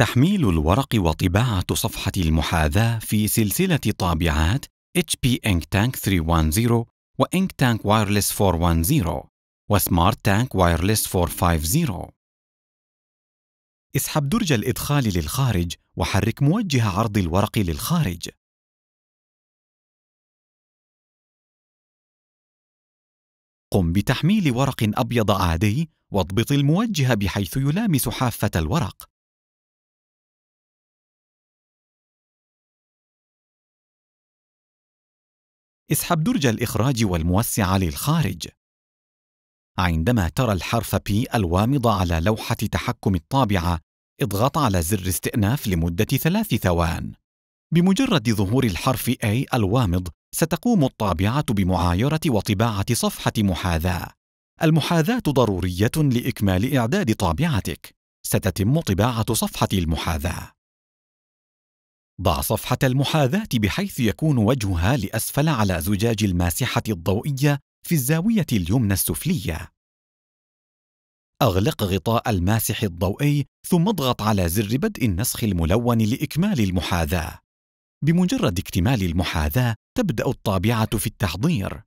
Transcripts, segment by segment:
تحميل الورق وطباعة صفحة المحاذاة في سلسلة طابعات HP InkTank 310 و InkTank Wireless 410 و SmartTank Wireless 450 اسحب درج الإدخال للخارج وحرك موجه عرض الورق للخارج قم بتحميل ورق أبيض عادي واضبط الموجه بحيث يلامس حافة الورق اسحب درج الإخراج والموسع للخارج. عندما ترى الحرف P الوامض على لوحة تحكم الطابعة، اضغط على زر استئناف لمدة ثلاث ثوان. بمجرد ظهور الحرف A الوامض، ستقوم الطابعة بمعايرة وطباعة صفحة محاذاة. المحاذاة ضرورية لإكمال إعداد طابعتك. ستتم طباعة صفحة المحاذاة. ضع صفحة المحاذاة بحيث يكون وجهها لأسفل على زجاج الماسحة الضوئية في الزاوية اليمنى السفلية. أغلق غطاء الماسح الضوئي ثم اضغط على زر بدء النسخ الملون لإكمال المحاذاة. بمجرد اكتمال المحاذاة تبدأ الطابعة في التحضير.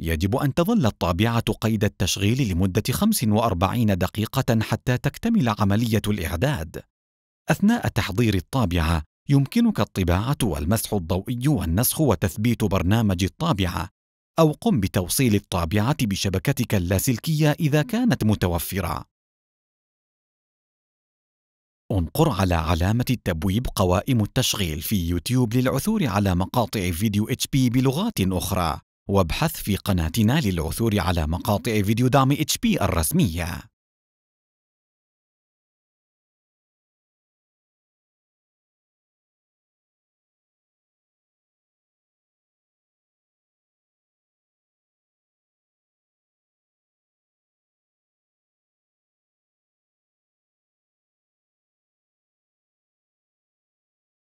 يجب أن تظل الطابعة قيد التشغيل لمدة 45 دقيقة حتى تكتمل عملية الإعداد. أثناء تحضير الطابعة يمكنك الطباعة والمسح الضوئي والنسخ وتثبيت برنامج الطابعة أو قم بتوصيل الطابعة بشبكتك اللاسلكية إذا كانت متوفرة. انقر على علامة التبويب قوائم التشغيل في يوتيوب للعثور على مقاطع فيديو اتش بي بلغات أخرى، وابحث في قناتنا للعثور على مقاطع فيديو دعم اتش بي الرسمية.